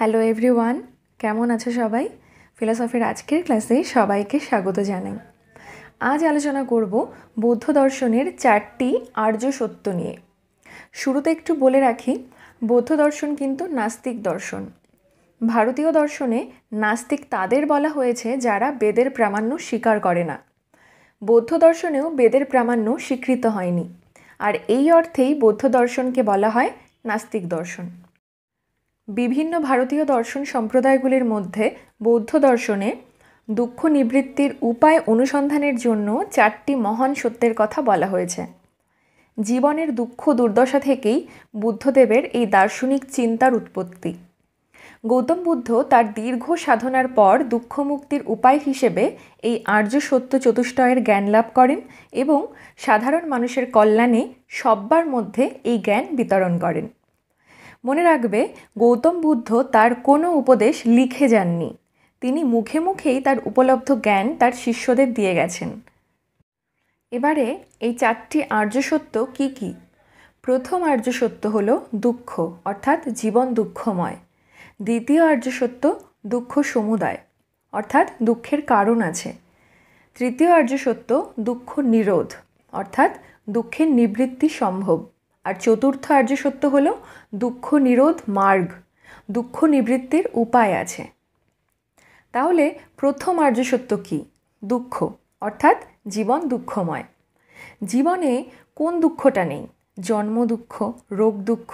hello everyone কেমন আছো সবাই ফিলোসফির আজকের ক্লাসে সবাইকে স্বাগত জানাই আজ আলোচনা করব বৌদ্ধ দর্শনের চারটি আর্য সত্য নিয়ে শুরুতে একটু বলে রাখি বৌদ্ধ দর্শন কিন্তু নাস্তিক দর্শন ভারতীয় দর্শনে নাস্তিক তাদের বলা হয়েছে যারা বেদের প্রামাণ্য স্বীকার করে না বৌদ্ধ দর্শনেও বেদের প্রামাণ্য স্বীকৃত হয়নি আর এই অর্থেই বৌদ্ধ দর্শনকে বলা হয় নাস্তিক দর্শন বিভিন্ন ভারতীয় দর্শন সম্প্রদায়গুলির মধ্যে বৌদ্ধ দর্শনে দুঃখ নিবৃত্তির উপায় অনুসন্ধানের জন্য চারটি মহান সত্যের কথা বলা হয়েছে জীবনের দুঃখ দুর্দশা থেকেই বুদ্ধদেবের এই দার্শনিক চিন্তার উৎপত্তি গৌতম বুদ্ধ তার দীর্ঘ সাধনার পর দুঃখমুক্তির উপায় হিসেবে এই আর্য সত্য চতুষ্টয়ের জ্ঞান লাভ করেন এবং সাধারণ মানুষের কল্যাণে সব্বার মধ্যে এই জ্ঞান বিতরণ করেন মনে রাখবে গৌতম বুদ্ধ তার কোনো উপদেশ লিখে যাননি তিনি মুখে মুখেই তার উপলব্ধ জ্ঞান তার শিষ্যদের দিয়ে গেছেন এবারে এই চারটি আর্য সত্য কী কী প্রথম আর্য সত্য হলো দুঃখ অর্থাৎ জীবন দুঃখময় দ্বিতীয় আর্য সত্য দুঃখ সমুদায় অর্থাৎ দুঃখের কারণ আছে তৃতীয় আর্য সত্য দুঃখ নিরোধ অর্থাৎ দুঃখের নিবৃত্তি সম্ভব আর চতুর্থ আর্য সত্য হলো দুঃখ নিরোধ মার্গ দুঃখ নিবৃত্তির উপায় আছে তাহলে প্রথম আর্য সত্য কী দুঃখ অর্থাৎ জীবন দুঃখময় জীবনে কোন দুঃখটা নেই জন্ম দুঃখ রোগ দুঃখ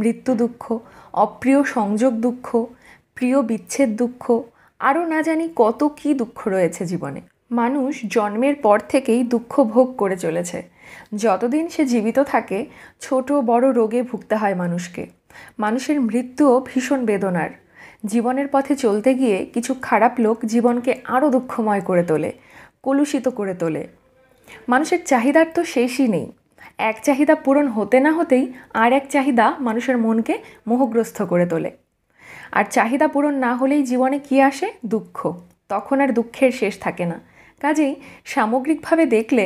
মৃত্যু দুঃখ অপ্রিয় সংযোগ দুঃখ প্রিয় বিচ্ছেদ দুঃখ আরও না জানি কত কী দুঃখ রয়েছে জীবনে মানুষ জন্মের পর থেকেই দুঃখ ভোগ করে চলেছে যতদিন সে জীবিত থাকে ছোট বড় রোগে ভুগতে হয় মানুষকে মানুষের মৃত্যুও ভীষণ বেদনার জীবনের পথে চলতে গিয়ে কিছু খারাপ লোক জীবনকে আরও দুঃখময় করে তোলে কলুষিত করে তোলে মানুষের চাহিদার তো শেষই নেই এক চাহিদা পূরণ হতে না হতেই আর এক চাহিদা মানুষের মনকে মোহগ্রস্ত করে তোলে আর চাহিদা পূরণ না হলেই জীবনে কি আসে দুঃখ তখন আর দুঃখের শেষ থাকে না কাজেই সামগ্রিকভাবে দেখলে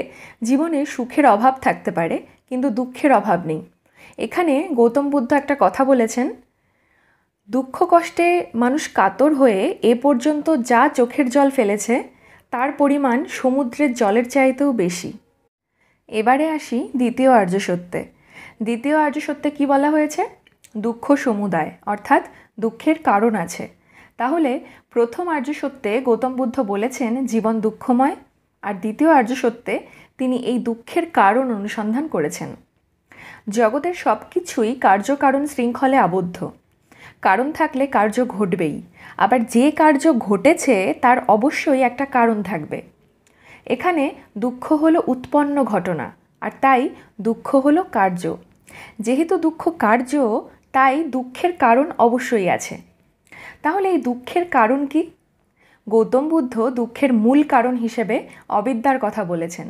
জীবনে সুখের অভাব থাকতে পারে কিন্তু দুঃখের অভাব নেই এখানে গৌতম বুদ্ধ একটা কথা বলেছেন দুঃখ কষ্টে মানুষ কাতর হয়ে এ পর্যন্ত যা চোখের জল ফেলেছে তার পরিমাণ সমুদ্রের জলের চাইতেও বেশি এবারে আসি দ্বিতীয় আর্য সত্যে দ্বিতীয় আর্য সত্যে কী বলা হয়েছে দুঃখ সমুদায় অর্থাৎ দুঃখের কারণ আছে তাহলে প্রথম আর্য সত্যে গৌতম বুদ্ধ বলেছেন জীবন দুঃখময় আর দ্বিতীয় আর্য সত্যে তিনি এই দুঃখের কারণ অনুসন্ধান করেছেন জগতের সব কিছুই কার্যকারণ শৃঙ্খলে আবদ্ধ কারণ থাকলে কার্য ঘটবেই আবার যে কার্য ঘটেছে তার অবশ্যই একটা কারণ থাকবে এখানে দুঃখ হলো উৎপন্ন ঘটনা আর তাই দুঃখ হলো কার্য যেহেতু দুঃখ কার্য তাই দুঃখের কারণ অবশ্যই আছে তাহলে এই দুঃখের কারণ কি গৌতম বুদ্ধ দুঃখের মূল কারণ হিসেবে অবিদ্যার কথা বলেছেন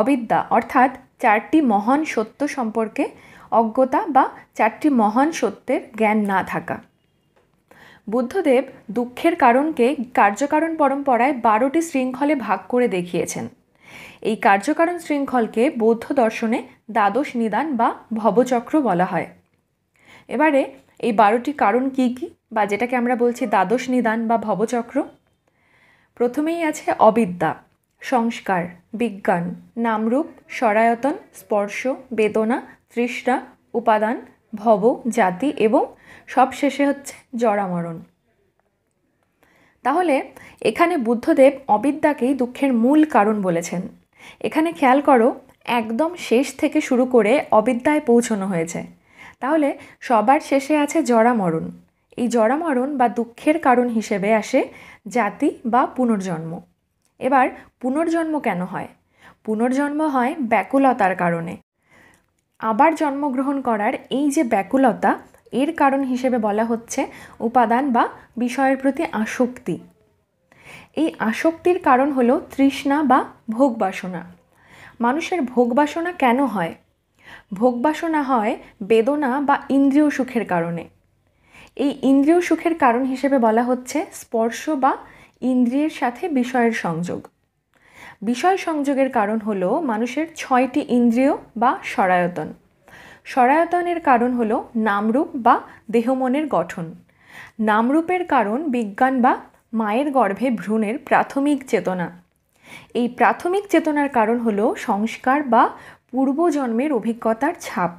অবিদ্যা অর্থাৎ চারটি মহান সত্য সম্পর্কে অজ্ঞতা বা চারটি মহান সত্যের জ্ঞান না থাকা বুদ্ধদেব দুঃখের কারণকে কার্যকারণ পরম্পরায় বারোটি শৃঙ্খলে ভাগ করে দেখিয়েছেন এই কার্যকারণ শৃঙ্খলকে বৌদ্ধ দর্শনে দ্বাদশ নিদান বা ভবচক্র বলা হয় এবারে এই বারোটি কারণ কি কী বা যেটাকে আমরা বলছি দ্বাদশ নিদান বা ভবচক্র প্রথমেই আছে অবিদ্যা সংস্কার বিজ্ঞান নামরূপ সরায়তন স্পর্শ বেদনা তৃষ্ণা উপাদান ভব জাতি এবং সব শেষে হচ্ছে জরামরণ তাহলে এখানে বুদ্ধদেব অবিদ্যাকেই দুঃখের মূল কারণ বলেছেন এখানে খেয়াল করো একদম শেষ থেকে শুরু করে অবিদ্যায় পৌঁছানো হয়েছে তাহলে সবার শেষে আছে জরামরণ এই জরামরণ বা দুঃখের কারণ হিসেবে আসে জাতি বা পুনর্জন্ম এবার পুনর্জন্ম কেন হয় পুনর্জন্ম হয় ব্যাকুলতার কারণে আবার জন্মগ্রহণ করার এই যে ব্যাকুলতা এর কারণ হিসেবে বলা হচ্ছে উপাদান বা বিষয়ের প্রতি আসক্তি এই আসক্তির কারণ হলো তৃষ্ণা বা ভোগ বাসনা মানুষের ভোগ বাসনা কেন হয় ভোগ বাসনা হয় বেদনা বা ইন্দ্রিয় সুখের কারণে এই ইন্দ্রিয় সুখের কারণ হিসেবে বলা হচ্ছে স্পর্শ বা ইন্দ্রিয়ের সাথে বিষয়ের সংযোগ বিষয় সংযোগের কারণ হল মানুষের ছয়টি ইন্দ্রিয় বা সরায়তন সরায়তনের কারণ হল নামরূপ বা দেহমনের গঠন নামরূপের কারণ বিজ্ঞান বা মায়ের গর্ভে ভ্রূণের প্রাথমিক চেতনা এই প্রাথমিক চেতনার কারণ হল সংস্কার বা পূর্বজন্মের অভিজ্ঞতার ছাপ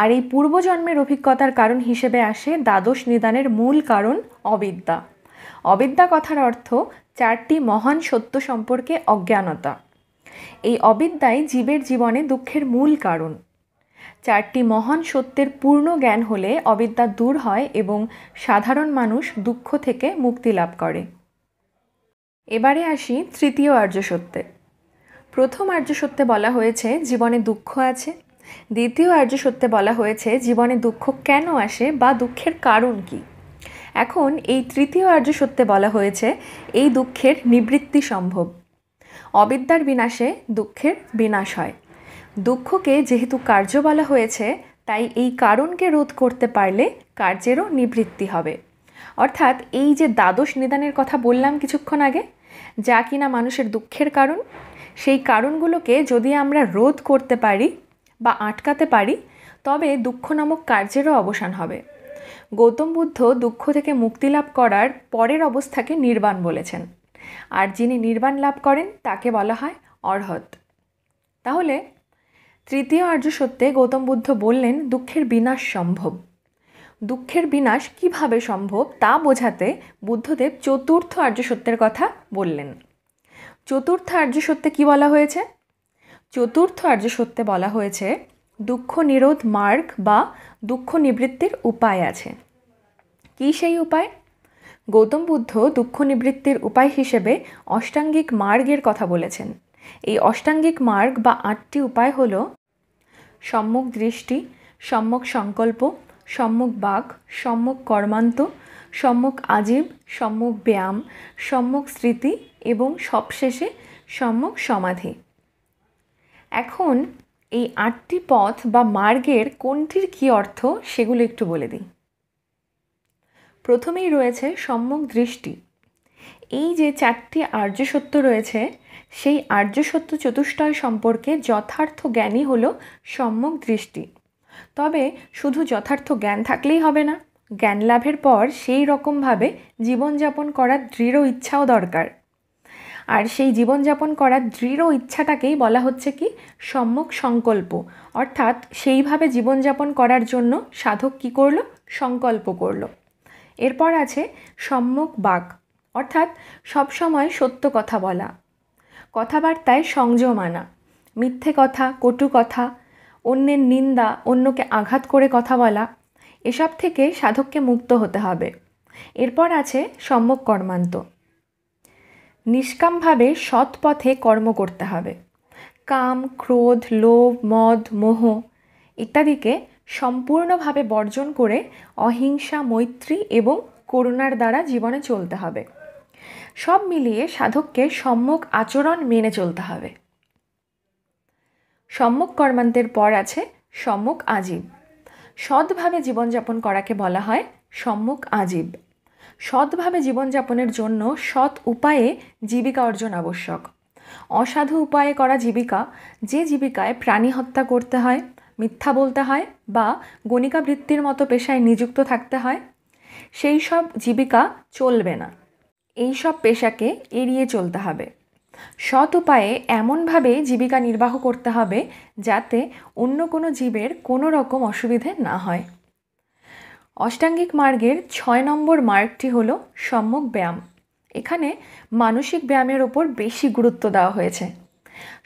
আর এই পূর্বজন্মের অভিজ্ঞতার কারণ হিসেবে আসে দ্বাদশ নিদানের মূল কারণ অবিদ্যা অবিদ্যা কথার অর্থ চারটি মহান সত্য সম্পর্কে অজ্ঞানতা এই অবিদ্যাই জীবের জীবনে দুঃখের মূল কারণ চারটি মহান সত্যের পূর্ণ জ্ঞান হলে অবিদ্যা দূর হয় এবং সাধারণ মানুষ দুঃখ থেকে মুক্তি লাভ করে এবারে আসি তৃতীয় আর্য সত্যে প্রথম আর্য সত্যে বলা হয়েছে জীবনে দুঃখ আছে দ্বিতীয় আর্য সত্যে বলা হয়েছে জীবনে দুঃখ কেন আসে বা দুঃখের কারণ কি এখন এই তৃতীয় আর্য সত্যে বলা হয়েছে এই দুঃখের নিবৃত্তি সম্ভব অবিদ্যার বিনাশে দুঃখের বিনাশ হয় দুঃখকে যেহেতু কার্য বলা হয়েছে তাই এই কারণকে রোধ করতে পারলে কার্যেরও নিবৃত্তি হবে অর্থাৎ এই যে দ্বাদশ নিদানের কথা বললাম কিছুক্ষণ আগে যা কিনা মানুষের দুঃখের কারণ সেই কারণগুলোকে যদি আমরা রোধ করতে পারি বা আটকাতে পারি তবে দুঃখ নামক কার্যেরও অবসান হবে গৌতম বুদ্ধ দুঃখ থেকে মুক্তি লাভ করার পরের অবস্থাকে নির্বাণ বলেছেন আর যিনি নির্বাণ লাভ করেন তাকে বলা হয় অর্হত তাহলে তৃতীয় আর্য সত্যে গৌতম বুদ্ধ বললেন দুঃখের বিনাশ সম্ভব দুঃখের বিনাশ কিভাবে সম্ভব তা বোঝাতে বুদ্ধদেব চতুর্থ আর্য সত্যের কথা বললেন চতুর্থ আর্য সত্যে কী বলা হয়েছে চতুর্থ আর্য সত্যে বলা হয়েছে দুঃখ নিরোধ মার্গ বা দুঃখ নিবৃত্তির উপায় আছে কি সেই উপায় গৌতম বুদ্ধ দুঃখ নিবৃত্তির উপায় হিসেবে অষ্টাঙ্গিক মার্গের কথা বলেছেন এই অষ্টাঙ্গিক মার্গ বা আটটি উপায় হল সম্মুখ দৃষ্টি সম্মুখ সংকল্প সম্মুখ বাক সম্মুখ কর্মান্ত সম্মুখ আজীব সম্মুখ ব্যায়াম সম্মুখ স্মৃতি এবং সবশেষে সম্যক সমাধি এখন এই আটটি পথ বা মার্গের কোনটির কী অর্থ সেগুলো একটু বলে দিই প্রথমেই রয়েছে সম্যক দৃষ্টি এই যে চারটি আর্য সত্য রয়েছে সেই আর্য সত্য চতুষ্টয় সম্পর্কে যথার্থ জ্ঞানই হলো সম্যক দৃষ্টি তবে শুধু যথার্থ জ্ঞান থাকলেই হবে না জ্ঞান লাভের পর সেই রকমভাবে জীবনযাপন করার দৃঢ় ইচ্ছাও দরকার আর সেই জীবনযাপন করার দৃঢ় ইচ্ছাটাকেই বলা হচ্ছে কি সম্যক সংকল্প অর্থাৎ সেইভাবে জীবনযাপন করার জন্য সাধক কি করল সংকল্প করল এরপর আছে সম্মুখ বাক অর্থাৎ সবসময় সত্য কথা বলা কথাবার্তায় সংযম আনা মিথ্যে কথা কটু কথা অন্যের নিন্দা অন্যকে আঘাত করে কথা বলা এসব থেকে সাধককে মুক্ত হতে হবে এরপর আছে সম্যক কর্মান্ত নিষ্কামভাবে সৎ পথে কর্ম করতে হবে কাম ক্রোধ লোভ মদ মোহ ইত্যাদিকে সম্পূর্ণভাবে বর্জন করে অহিংসা মৈত্রী এবং করুণার দ্বারা জীবনে চলতে হবে সব মিলিয়ে সাধককে সম্মুখ আচরণ মেনে চলতে হবে সম্মুখ কর্মান্তের পর আছে সম্মুখ আজীব সৎভাবে জীবনযাপন করাকে বলা হয় সম্মুখ আজীব সৎভাবে জীবনযাপনের জন্য সৎ উপায়ে জীবিকা অর্জন আবশ্যক অসাধু উপায়ে করা জীবিকা যে জীবিকায় প্রাণী হত্যা করতে হয় মিথ্যা বলতে হয় বা গণিকাবৃত্তির মতো পেশায় নিযুক্ত থাকতে হয় সেই সব জীবিকা চলবে না এই সব পেশাকে এড়িয়ে চলতে হবে সৎ উপায়ে এমনভাবে জীবিকা নির্বাহ করতে হবে যাতে অন্য কোনো জীবের কোনো রকম অসুবিধে না হয় অষ্টাঙ্গিক মার্গের ছয় নম্বর মার্গটি হল সম্যক ব্যায়াম এখানে মানসিক ব্যায়ামের ওপর বেশি গুরুত্ব দেওয়া হয়েছে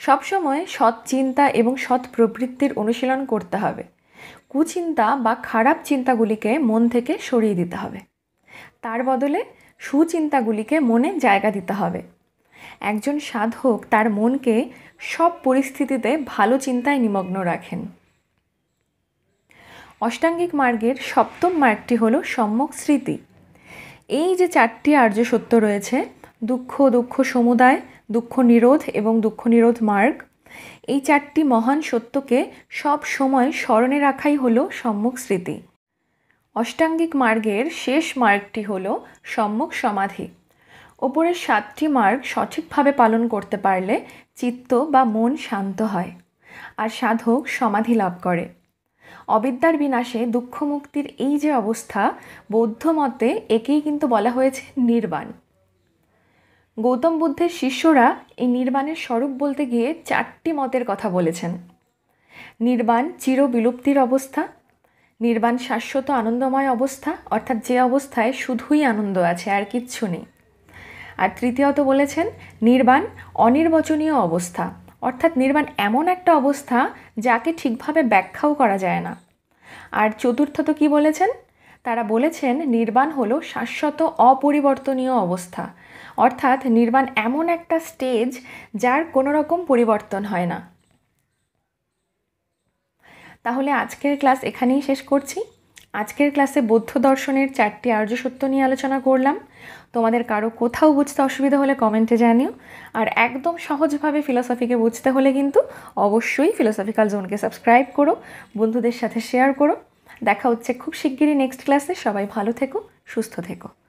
সবসময় সৎ চিন্তা এবং সৎ প্রবৃত্তির অনুশীলন করতে হবে কুচিন্তা বা খারাপ চিন্তাগুলিকে মন থেকে সরিয়ে দিতে হবে তার বদলে সুচিন্তাগুলিকে মনে জায়গা দিতে হবে একজন সাধক তার মনকে সব পরিস্থিতিতে ভালো চিন্তায় নিমগ্ন রাখেন অষ্টাঙ্গিক মার্গের সপ্তম মার্গটি হলো সম্যক স্মৃতি এই যে চারটি আর্য সত্য রয়েছে দুঃখ দুঃখ সমুদায় দুঃখ নিরোধ এবং দুঃখ নিরোধ মার্গ এই চারটি মহান সত্যকে সব সময় স্মরণে রাখাই হলো সম্মুখ স্মৃতি অষ্টাঙ্গিক মার্গের শেষ মার্গটি হল সম্মুখ সমাধি ওপরের সাতটি মার্গ সঠিকভাবে পালন করতে পারলে চিত্ত বা মন শান্ত হয় আর সাধক সমাধি লাভ করে অবিদ্যার বিনাশে দুঃখ মুক্তির এই যে অবস্থা বৌদ্ধমতে একেই কিন্তু বলা হয়েছে নির্বাণ গৌতম বুদ্ধের শিষ্যরা এই নির্বাণের স্বরূপ বলতে গিয়ে চারটি মতের কথা বলেছেন নির্বাণ চির বিলুপ্তির অবস্থা নির্বাণ শাশ্বত আনন্দময় অবস্থা অর্থাৎ যে অবস্থায় শুধুই আনন্দ আছে আর কিচ্ছু নেই আর তৃতীয়ত বলেছেন নির্বাণ অনির্বচনীয় অবস্থা অর্থাৎ নির্বাণ এমন একটা অবস্থা যাকে ঠিকভাবে ব্যাখ্যাও করা যায় না আর চতুর্থ তো কী বলেছেন তারা বলেছেন নির্বাণ হলো শাশ্বত অপরিবর্তনীয় অবস্থা অর্থাৎ নির্বাণ এমন একটা স্টেজ যার কোনো রকম পরিবর্তন হয় না তাহলে আজকের ক্লাস এখানেই শেষ করছি আজকের ক্লাসে বৌদ্ধ দর্শনের চারটি আর্য সত্য নিয়ে আলোচনা করলাম তোমাদের কারো কোথাও বুঝতে অসুবিধা হলে কমেন্টে জানিও আর একদম সহজভাবে ফিলসফিকে বুঝতে হলে কিন্তু অবশ্যই ফিলোসফিক্যাল জোনকে সাবস্ক্রাইব করো বন্ধুদের সাথে শেয়ার করো দেখা হচ্ছে খুব শিগগিরই নেক্সট ক্লাসে সবাই ভালো থেকো সুস্থ থেকো